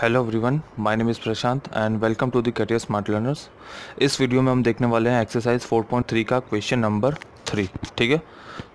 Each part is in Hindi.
Hello everyone my name is Prashant and welcome to the कैटियर स्मार्ट लर्नर्स इस वीडियो में हम देखने वाले हैं एक्सरसाइज 4.3 का क्वेश्चन नंबर थ्री ठीक है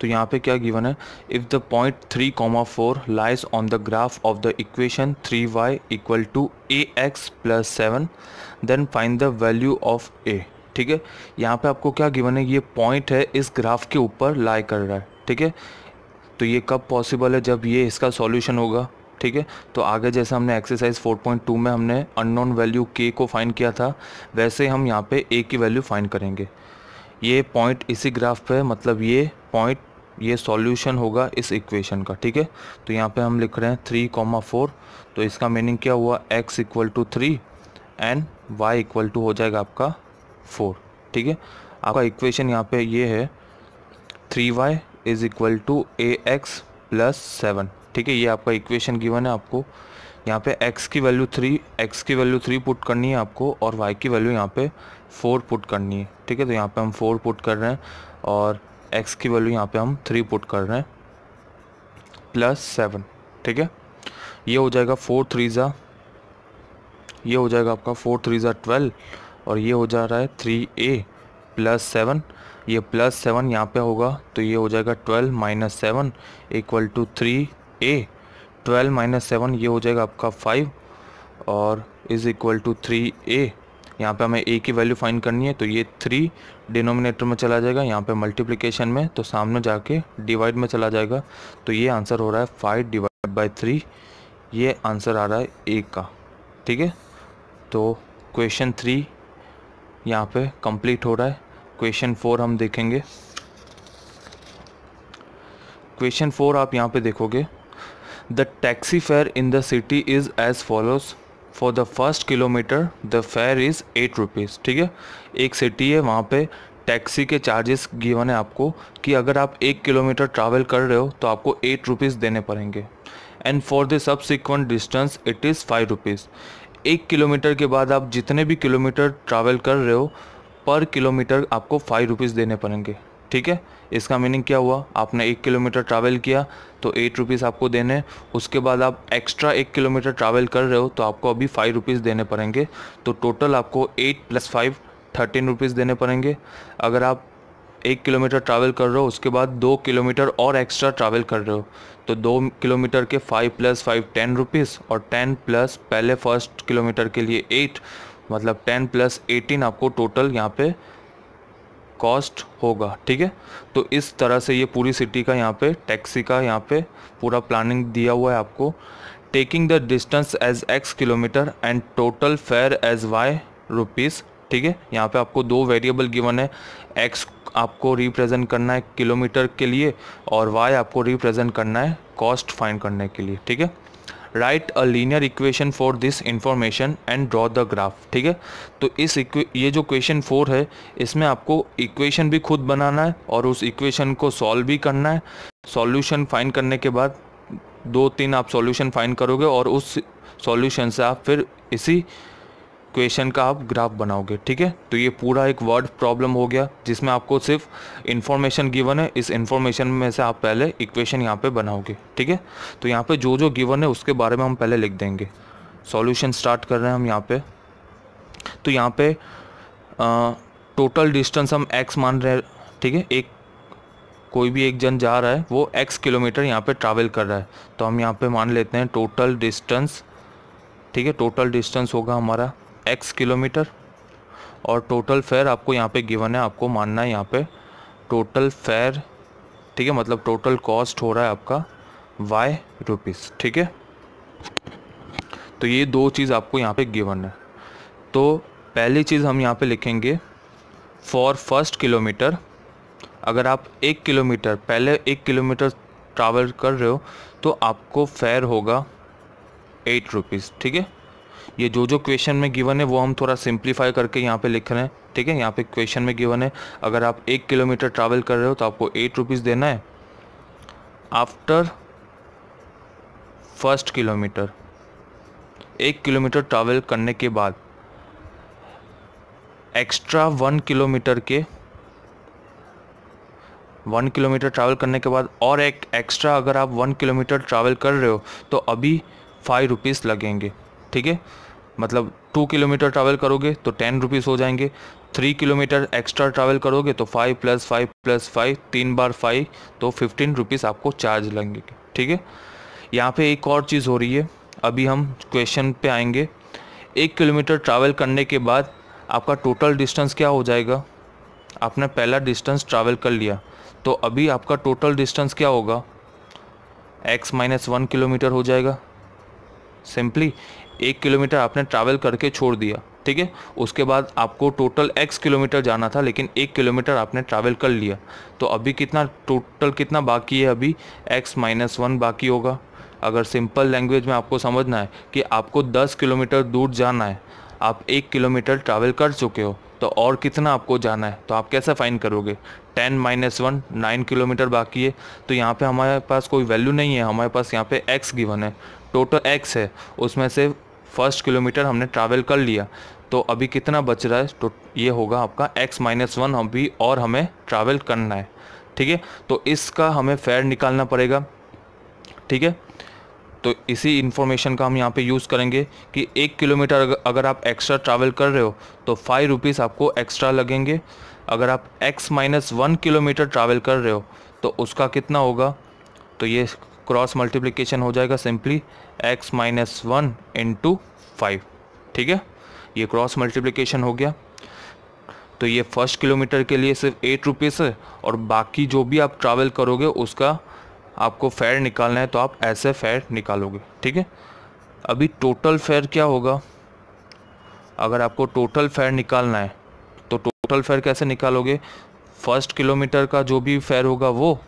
तो यहाँ पे क्या गिवन है if the point three comma four lies on the graph of the equation three y equal to a x plus seven then find the value of a ठीक है यहाँ पे आपको क्या गिवन है ये पॉइंट है इस ग्राफ के ऊपर लाई कर रहा है ठीक है तो ये कब पॉसिबल है जब ये इसका सॉल्यूशन होगा ठीक है तो आगे जैसे हमने एक्सरसाइज 4.2 में हमने अननोन वैल्यू के को फाइंड किया था वैसे हम यहाँ पे ए की वैल्यू फाइंड करेंगे ये पॉइंट इसी ग्राफ पे मतलब ये पॉइंट ये सॉल्यूशन होगा इस इक्वेशन का ठीक है तो यहाँ पे हम लिख रहे हैं थ्री कॉमा फोर तो इसका मीनिंग क्या हुआ x equal to three and y equal to हो जाएगा आपका फोर ठीक है आपका इक्वेशन यहाँ पे ये है three y is equal to a x plus seven ठीक है ये आपका इक्वेशन गिवन है आपको यहाँ पे x की वैल्यू थ्री x की वैल्यू थ्री पुट करनी है आपको और y की वैल्यू यहाँ पे फोर पुट करनी है ठीक है तो यहाँ पे हम फोर पुट कर रहे हैं और x की वैल्यू यहाँ पे हम थ्री पुट कर रहे हैं प्लस सेवन ठीक है ये हो जाएगा फोर थ्री ज़ा ये हो जाएगा आपका फोर थ्री ज़ा ट्वेल्व और ये हो जा रहा है थ्री ए प्लस सेवन ये प्लस सेवन यहाँ पे होगा तो ये हो जाएगा twelve minus seven equal to three a twelve minus seven ये हो जाएगा आपका फाइव और is equal to three a यहाँ पे हमें ए की वैल्यू फाइंड करनी है तो ये थ्री डिनोमिनेटर में चला जाएगा यहाँ पे मल्टीप्लिकेशन में तो सामने जाके डिवाइड में चला जाएगा तो ये आंसर हो रहा है फाइव डिवाइड बाई थ्री ये आंसर आ रहा है ए का ठीक है तो क्वेश्चन थ्री यहाँ पे कंप्लीट हो रहा है क्वेश्चन फोर हम देखेंगे क्वेश्चन फोर आप यहाँ पे देखोगे The taxi fare in the city is as follows. For the first kilometre the fare is eight rupees ठीक है एक सिटी है वहाँ पे टैक्सी के चार्जेस गिवन है आपको कि अगर आप एक किलोमीटर ट्रैवल कर रहे हो तो आपको एट रुपीज़ देने पड़ेंगे and for the subsequent distance it is five rupees एक किलोमीटर के बाद आप जितने भी किलोमीटर ट्रैवल कर रहे हो पर किलोमीटर आपको फाइव रुपीज़ देने पड़ेंगे ठीक है इसका मीनिंग क्या हुआ आपने एक किलोमीटर ट्रैवल किया तो एट रुपीज़ आपको देने उसके बाद आप एक्स्ट्रा एक किलोमीटर ट्रैवल कर रहे हो तो आपको अभी फाइव रुपीज़ देने पड़ेंगे तो टोटल आपको eight plus five thirteen rupees देने पड़ेंगे अगर आप एक किलोमीटर ट्रैवल कर रहे हो उसके बाद दो किलोमीटर और एक्स्ट्रा ट्रैवल कर रहे हो तो दो किलोमीटर के five plus five ten rupees और टेन प्लस पहले फर्स्ट किलोमीटर के लिए एट मतलब टेन प्लस एटीन आपको टोटल यहाँ पे कॉस्ट होगा ठीक है तो इस तरह से ये पूरी सिटी का यहाँ पे टैक्सी का यहाँ पे पूरा प्लानिंग दिया हुआ है आपको taking the distance as x kilometre and total fare as y rupees ठीक है यहाँ पे आपको दो वेरिएबल गिवन है एक्स आपको रिप्रेजेंट करना है किलोमीटर के लिए और वाई आपको रिप्रेजेंट करना है कॉस्ट फाइंड करने के लिए ठीक है write a linear equation for this information and draw the graph ठीक है तो इस ये जो क्वेश्चन फोर है इसमें आपको इक्वेशन भी खुद बनाना है और उस इक्वेशन को सॉल्व भी करना है सॉल्यूशन फाइंड करने के बाद दो तीन आप सॉल्यूशन फाइंड करोगे और उस सॉल्यूशन से आप फिर इसी क्वेश्चन का आप ग्राफ बनाओगे ठीक है तो ये पूरा एक वर्ड प्रॉब्लम हो गया जिसमें आपको सिर्फ इन्फॉर्मेशन गिवन है इस इन्फॉर्मेशन में से आप पहले इक्वेशन यहाँ पे बनाओगे ठीक है तो यहाँ पे जो जो गिवन है उसके बारे में हम पहले लिख देंगे सॉल्यूशन स्टार्ट कर रहे हैं हम यहाँ पे तो यहाँ पे टोटल डिस्टेंस हम एक्स मान रहे हैं ठीक है एक कोई भी एक जन जा रहा है वो एक्स किलोमीटर यहाँ पर ट्रैवल कर रहा है तो हम यहाँ पर मान लेते हैं टोटल डिस्टेंस ठीक है टोटल डिस्टेंस होगा हमारा एक्स किलोमीटर और टोटल फेयर आपको यहाँ पे गिवन है आपको मानना है यहाँ पे टोटल फेयर ठीक है मतलब टोटल कॉस्ट हो रहा है आपका वाई रुपीज़ ठीक है तो ये दो चीज़ आपको यहाँ पे गिवन है तो पहली चीज़ हम यहाँ पे लिखेंगे फॉर फर्स्ट किलोमीटर अगर आप एक किलोमीटर पहले एक किलोमीटर ट्रैवल कर रहे हो तो आपको फेयर होगा एट रुपीज़ ठीक है ये जो जो क्वेश्चन में गिवन है वो हम थोड़ा सिंप्लीफाई करके यहाँ पे लिख रहे हैं ठीक है यहाँ पे क्वेश्चन में गिवन है अगर आप एक किलोमीटर ट्रैवल कर रहे हो तो आपको एट रुपीज़ देना है आफ्टर फर्स्ट किलोमीटर एक किलोमीटर ट्रैवल करने के बाद एक्स्ट्रा वन किलोमीटर के वन किलोमीटर ट्रैवल करने के बाद और एक एक्स्ट्रा अगर आप वन किलोमीटर ट्रैवल कर रहे हो तो अभी फाइव रुपीज़ लगेंगे ठीक है मतलब टू किलोमीटर ट्रैवल करोगे तो टेन रुपीज़ हो जाएंगे थ्री किलोमीटर एक्स्ट्रा ट्रैवल करोगे तो five plus five plus five तीन बार फाइव तो फिफ्टीन रुपीज़ आपको चार्ज लगेंगे ठीक है यहाँ पे एक और चीज़ हो रही है अभी हम क्वेश्चन पे आएंगे एक किलोमीटर ट्रैवल करने के बाद आपका टोटल डिस्टेंस क्या हो जाएगा आपने पहला डिस्टेंस ट्रैवल कर लिया तो अभी आपका टोटल डिस्टेंस क्या होगा एक्स माइनस वन किलोमीटर हो जाएगा सिंपली एक किलोमीटर आपने ट्रैवल करके छोड़ दिया ठीक है उसके बाद आपको टोटल एक्स किलोमीटर जाना था लेकिन एक किलोमीटर आपने ट्रैवल कर लिया तो अभी कितना टोटल कितना बाकी है अभी एक्स माइनस वन बाकी होगा अगर सिंपल लैंग्वेज में आपको समझना है कि आपको दस किलोमीटर दूर जाना है आप एक किलोमीटर ट्रैवल कर चुके हो तो और कितना आपको जाना है तो आप कैसे फाइन करोगे ten minus one nine kilometre बाकी है तो यहाँ पे हमारे पास कोई वैल्यू नहीं है हमारे पास यहाँ पे एक्स गिवन है टोटल एक्स है उसमें से फर्स्ट किलोमीटर हमने ट्रैवल कर लिया तो अभी कितना बच रहा है तो ये होगा आपका x माइनस वन अभी और हमें ट्रैवल करना है ठीक है तो इसका हमें फेयर निकालना पड़ेगा ठीक है तो इसी इन्फॉर्मेशन का हम यहाँ पे यूज़ करेंगे कि एक किलोमीटर अगर आप एक्स्ट्रा ट्रैवल कर रहे हो तो फाइव रुपीज़ आपको एक्स्ट्रा लगेंगे अगर आप x minus one kilometre travel कर रहे हो तो उसका कितना होगा तो ये क्रॉस मल्टीप्लिकेशन हो जाएगा simply x minus one into five ठीक है ये क्रॉस मल्टीप्लिकेशन हो गया तो ये फर्स्ट किलोमीटर के लिए सिर्फ एट रुपीज़ है और बाकी जो भी आप ट्रैवल करोगे उसका आपको फेयर निकालना है तो आप ऐसे फेयर निकालोगे ठीक है अभी टोटल फेयर क्या होगा अगर आपको टोटल फेयर निकालना है तो टोटल फेयर कैसे निकालोगे फर्स्ट किलोमीटर का जो भी फेयर होगा वो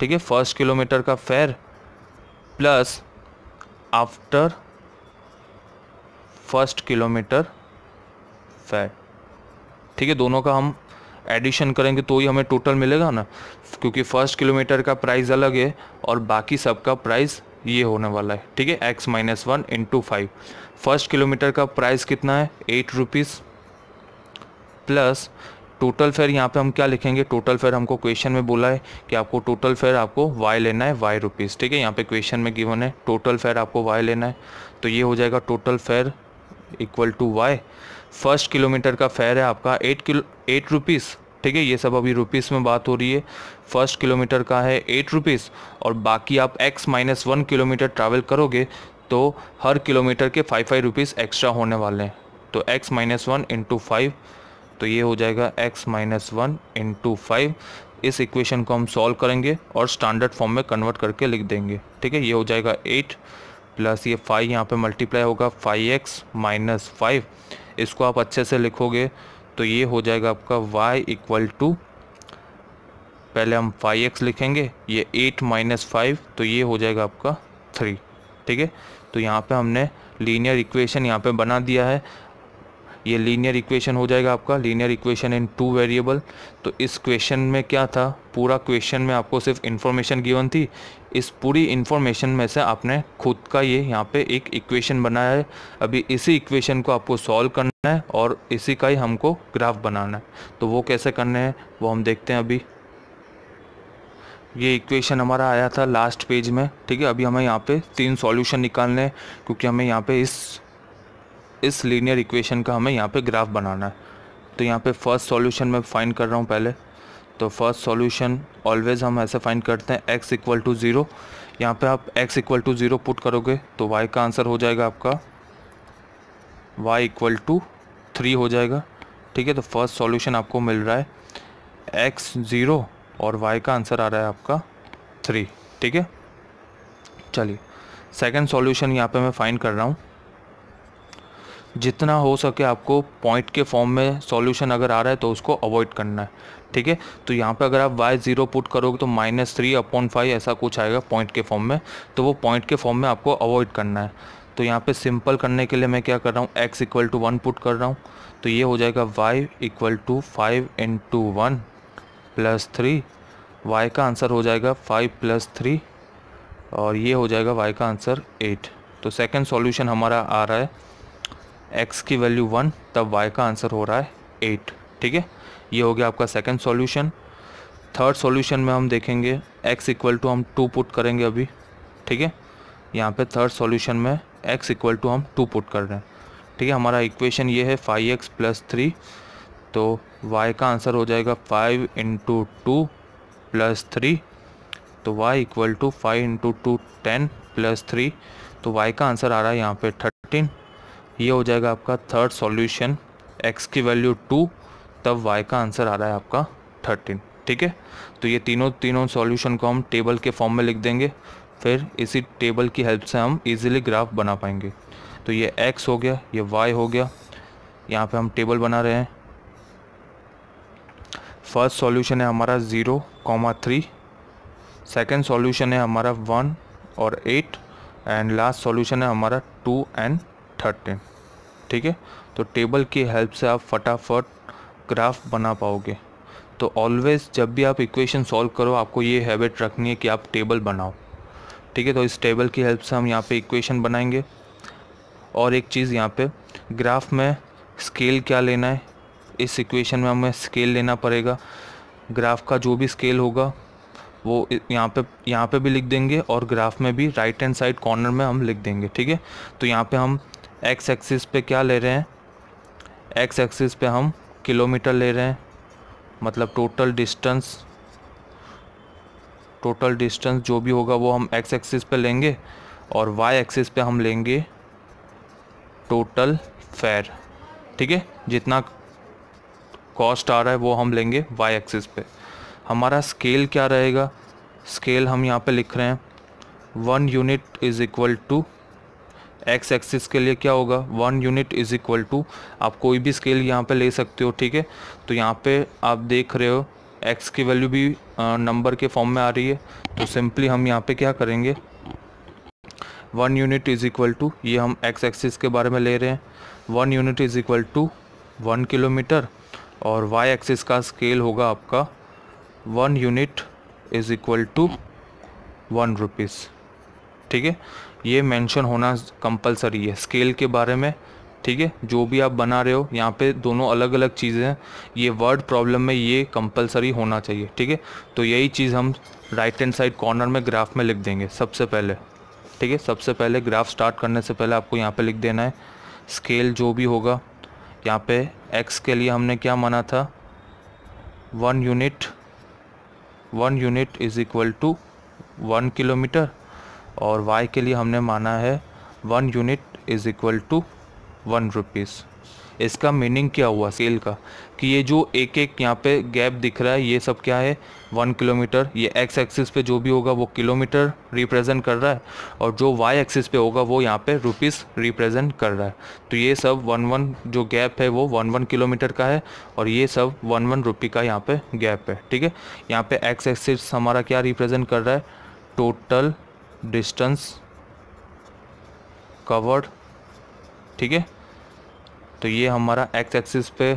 ठीक है फर्स्ट किलोमीटर का fare plus after first kilometre fare ठीक है दोनों का हम एडिशन करेंगे तो ही हमें टोटल मिलेगा ना क्योंकि फर्स्ट किलोमीटर का प्राइस अलग है और बाकी सबका प्राइस ये होने वाला है ठीक है x minus one into five first kilometre का प्राइस कितना है eight rupees plus total fare यहाँ पे हम क्या लिखेंगे टोटल फेयर हमको क्वेश्चन में बोला है कि आपको टोटल फेयर आपको वाई लेना है वाई रुपीज़ ठीक है यहाँ पे क्वेश्चन में गिवन है टोटल फेयर आपको वाई लेना है तो ये हो जाएगा total fare equal to y first kilometre का फेयर है आपका एट किलो एट रुपीज़ ठीक है ये सब अभी रुपीज़ में बात हो रही है फर्स्ट किलोमीटर का है एट रुपीज़ और बाकी आप x minus one kilometre travel करोगे तो हर किलोमीटर के फाइव फाइव रुपीज़ एक्स्ट्रा होने वाले हैं तो x minus one into five तो ये हो जाएगा x minus one into five इस इक्वेशन को हम सॉल्व करेंगे और स्टैंडर्ड फॉर्म में कन्वर्ट करके लिख देंगे ठीक है ये हो जाएगा एट प्लस ये फाइव यहाँ पे मल्टीप्लाई होगा फाइव एक्स माइनस फाइव इसको आप अच्छे से लिखोगे तो ये हो जाएगा आपका y इक्वल टू पहले हम फाइव एक्स लिखेंगे ये एट माइनस फाइव तो ये हो जाएगा आपका थ्री ठीक है तो यहाँ पे हमने लीनियर इक्वेशन यहाँ पे बना दिया है ये लीनियर इक्वेशन हो जाएगा आपका linear equation in two variable तो इस क्वेश्चन में क्या था पूरा क्वेश्चन में आपको सिर्फ इन्फॉर्मेशन गिवन थी इस पूरी इन्फॉर्मेशन में से आपने खुद का ये यहाँ पे एक इक्वेशन बनाया है अभी इसी इक्वेशन को आपको सॉल्व करना है और इसी का ही हमको ग्राफ बनाना है तो वो कैसे करने हैं वो हम देखते हैं अभी ये इक्वेशन हमारा आया था लास्ट पेज में ठीक है अभी हमें यहाँ पे तीन सॉल्यूशन निकालने हैं क्योंकि हमें यहाँ पे इस इस लीनियर इक्वेशन का हमें यहाँ पे ग्राफ बनाना है तो यहाँ पे फर्स्ट सॉल्यूशन मैं फाइंड कर रहा हूँ पहले तो फर्स्ट सॉल्यूशन ऑलवेज़ हम ऐसे फाइंड करते हैं एक्स इक्वल टू ज़ीरो यहाँ पर आप x equal to zero put करोगे तो वाई का आंसर हो जाएगा आपका वाई इक्वल टू थ्री हो जाएगा ठीक है तो फर्स्ट सॉल्यूशन आपको मिल रहा है एक्स ज़ीरो और वाई का आंसर आ रहा है आपका थ्री ठीक है चलिए सेकेंड सॉल्यूशन यहाँ पे मैं फाइंड कर रहा हूँ जितना हो सके आपको पॉइंट के फॉर्म में सॉल्यूशन अगर आ रहा है तो उसको अवॉइड करना है ठीक है तो यहाँ पे अगर आप वाई ज़ीरो पुट करोगे तो माइनस थ्री अपॉन फाइव ऐसा कुछ आएगा पॉइंट के फॉर्म में तो वो पॉइंट के फॉर्म में आपको अवॉइड करना है तो यहाँ पे सिंपल करने के लिए मैं क्या कर रहा हूँ x equal to one put कर रहा हूँ तो ये हो जाएगा y equal to five into one plus three y का आंसर हो जाएगा फाइव प्लस थ्री और ये हो जाएगा वाई का आंसर एट तो सेकेंड सॉल्यूशन हमारा आ रहा है एक्स की वैल्यू वन तब वाई का आंसर हो रहा है एट ठीक है ये हो गया आपका सेकेंड सॉल्यूशन थर्ड सॉल्यूशन में हम देखेंगे एक्स इक्वल टू हम टू पुट करेंगे अभी ठीक है यहाँ पे थर्ड सॉल्यूशन में एक्स इक्वल टू हम टू पुट कर रहे हैं ठीक है हमारा इक्वेशन ये है फाइव एक्स प्लस थ्री तो वाई का आंसर हो जाएगा five into two plus three तो y equal to five into two ten plus three तो वाई का आंसर आ रहा है यहाँ पे थर्टीन ये हो जाएगा आपका थर्ड सॉल्यूशन एक्स की वैल्यू टू तब वाई का आंसर आ रहा है आपका थर्टीन ठीक है तो ये तीनों तीनों सॉल्यूशन को हम टेबल के फॉर्म में लिख देंगे फिर इसी टेबल की हेल्प से हम इजीली ग्राफ बना पाएंगे तो ये एक्स हो गया ये वाई हो गया यहाँ पे हम टेबल बना रहे हैं फर्स्ट सॉल्यूशन है हमारा zero comma three second solution है हमारा वन और एट एंड लास्ट सॉल्यूशन है हमारा टू एंड थर्टीन ठीक है तो टेबल की हेल्प से आप फटाफट ग्राफ बना पाओगे तो ऑलवेज़ जब भी आप इक्वेशन सॉल्व करो आपको ये हैबिट रखनी है कि आप टेबल बनाओ ठीक है तो इस टेबल की हेल्प से हम यहाँ पे इक्वेशन बनाएंगे और एक चीज़ यहाँ पे ग्राफ में स्केल क्या लेना है इस इक्वेशन में हमें स्केल लेना पड़ेगा ग्राफ का जो भी स्केल होगा वो यहाँ पे यहाँ पे भी लिख देंगे और ग्राफ में भी राइट हैंड साइड कॉर्नर में हम लिख देंगे ठीक है तो यहाँ पे हम एक्स एक्सिस पे क्या ले रहे हैं एक्स एक्सिस पे हम किलोमीटर ले रहे हैं मतलब टोटल डिस्टेंस टोटल डिस्टेंस जो भी होगा वो हम एक्स एक्सिस पे लेंगे और वाई एक्सिस पे हम लेंगे टोटल फेयर ठीक है जितना कॉस्ट आ रहा है वो हम लेंगे वाई एक्सिस पे हमारा स्केल क्या रहेगा स्केल हम यहाँ पे लिख रहे हैं one unit is equal to x axis के लिए क्या होगा one unit is equal to आप कोई भी स्केल यहाँ पे ले सकते हो ठीक है तो यहाँ पे आप देख रहे हो एक्स की वैल्यू भी नंबर के फॉर्म में आ रही है तो सिंपली हम यहाँ पे क्या करेंगे one unit is equal to ये हम एक्स एक्सिस के बारे में ले रहे हैं one unit is equal to one kilometre और वाई एक्सिस का स्केल होगा आपका one unit is equal to one rupees ठीक है ये मेंशन होना कंपलसरी है स्केल के बारे में ठीक है जो भी आप बना रहे हो यहाँ पे दोनों अलग अलग चीज़ें हैं ये वर्ड प्रॉब्लम में ये कंपलसरी होना चाहिए ठीक है तो यही चीज़ हम राइट हैंड साइड कॉर्नर में ग्राफ में लिख देंगे सबसे पहले ठीक है सबसे पहले ग्राफ स्टार्ट करने से पहले आपको यहाँ पर लिख देना है स्केल जो भी होगा यहाँ पर एक्स के लिए हमने क्या माना था one unit one unit is equal to one kilometre और y के लिए हमने माना है one unit is equal to one rupees इसका मीनिंग क्या हुआ सेल का कि ये जो एक एक यहाँ पे गैप दिख रहा है ये सब क्या है वन किलोमीटर ये एक्स एक्सिस पे जो भी होगा वो किलोमीटर रिप्रेजेंट कर रहा है और जो वाई एक्सिस पे होगा वो यहाँ पे रुपीस रिप्रेजेंट कर रहा है तो ये सब वन वन जो गैप है वो वन वन किलोमीटर का है और ये सब वन वन रुपी का यहाँ पर गैप है ठीक है यहाँ पर एक्स एक्सिस हमारा क्या रिप्रेजेंट कर रहा है टोटल डिस्टेंस कवर्ड ठीक है तो ये हमारा एक्स एक्सिस पे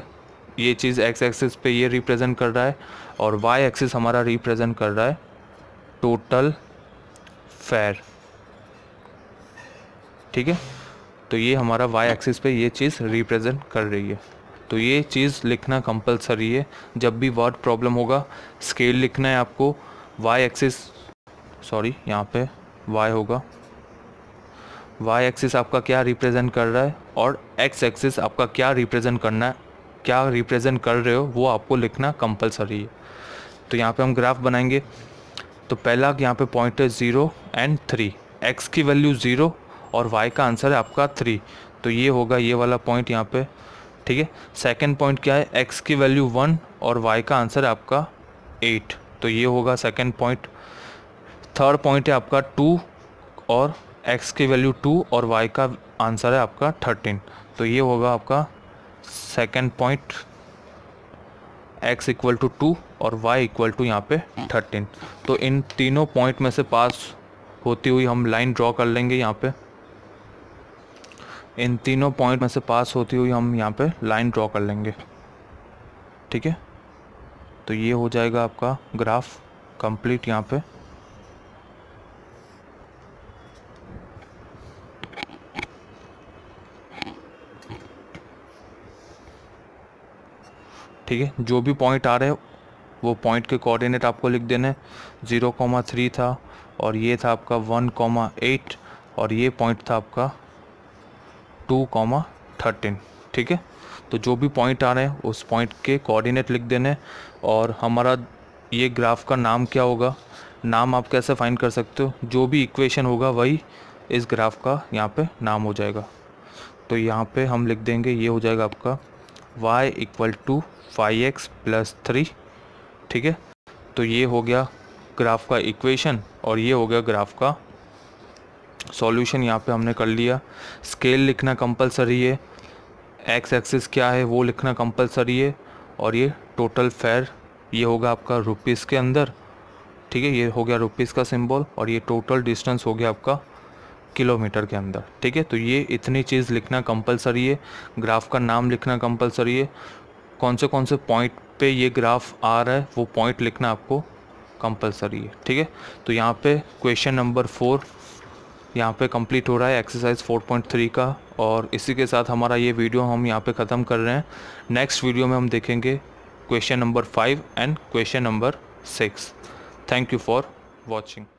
ये चीज़ एक्स एक्सिस पे ये रिप्रेजेंट कर रहा है और वाई एक्सिस हमारा रिप्रेजेंट कर रहा है टोटल फेयर ठीक है तो ये हमारा वाई एक्सिस पे ये चीज़ रिप्रेजेंट कर रही है तो ये चीज़ लिखना कंपलसरी है जब भी वर्ड प्रॉब्लम होगा स्केल लिखना है आपको वाई एक्सिस सॉरी यहाँ पे y होगा y एक्सिस आपका क्या रिप्रेजेंट कर रहा है और x एक्सिस आपका क्या रिप्रेजेंट करना है क्या रिप्रेजेंट कर रहे हो वो आपको लिखना कंपलसरी है तो यहाँ पे हम ग्राफ बनाएंगे तो पहला यहाँ पे पॉइंट है ज़ीरो एंड थ्री एक्स की वैल्यू ज़ीरो और वाई का आंसर है आपका थ्री तो ये होगा ये वाला पॉइंट यहाँ पे ठीक है सेकेंड पॉइंट क्या है एक्स की वैल्यू वन और वाई का आंसर है आपका एट तो ये होगा सेकेंड पॉइंट थर्ड पॉइंट है आपका टू और एक्स की वैल्यू टू और वाई का आंसर है आपका थर्टीन तो ये होगा आपका second point x equal to two और वाई इक्वल टू यहाँ पे थर्टीन तो इन तीनों पॉइंट में से पास होती हुई हम लाइन ड्रॉ कर लेंगे यहाँ पे इन तीनों पॉइंट में से पास होती हुई हम यहाँ पे लाइन ड्रॉ कर लेंगे ठीक है तो ये हो जाएगा आपका ग्राफ कंप्लीट यहाँ पे ठीक है जो भी पॉइंट आ रहे हो वो पॉइंट के कोऑर्डिनेट आपको लिख देने ज़ीरो कॉमा थ्री था और ये था आपका वन कॉमा एट और ये पॉइंट था आपका टू कॉमा थर्टीन ठीक है तो जो भी पॉइंट आ रहे हैं उस पॉइंट के कोऑर्डिनेट लिख देने और हमारा ये ग्राफ का नाम क्या होगा नाम आप कैसे फाइंड कर सकते हो जो भी इक्वेशन होगा वही इस ग्राफ का यहाँ पे नाम हो जाएगा तो यहाँ पे हम लिख देंगे ये हो जाएगा आपका y equal to five x plus three ठीक है तो ये हो गया ग्राफ का इक्वेशन और ये हो गया ग्राफ का सॉल्यूशन यहाँ पे हमने कर लिया स्केल लिखना कंपलसरी है एक्स एक्सिस क्या है वो लिखना कंपलसरी है और ये टोटल फेयर ये होगा आपका रुपीज़ के अंदर ठीक है ये हो गया रुपीज़ का सिंबल और ये टोटल डिस्टेंस हो गया आपका किलोमीटर के अंदर ठीक है तो ये इतनी चीज़ लिखना कंपलसरी है ग्राफ का नाम लिखना कंपलसरी है कौन से कौन से पॉइंट पे ये ग्राफ आ रहा है वो पॉइंट लिखना आपको कंपलसरी है ठीक है तो यहाँ पे क्वेश्चन नंबर फोर यहाँ पे कंप्लीट हो रहा है एक्सरसाइज 4.3 का और इसी के साथ हमारा ये वीडियो हम यहाँ पे ख़त्म कर रहे हैं नेक्स्ट वीडियो में हम देखेंगे question number five and question number six thank you for watching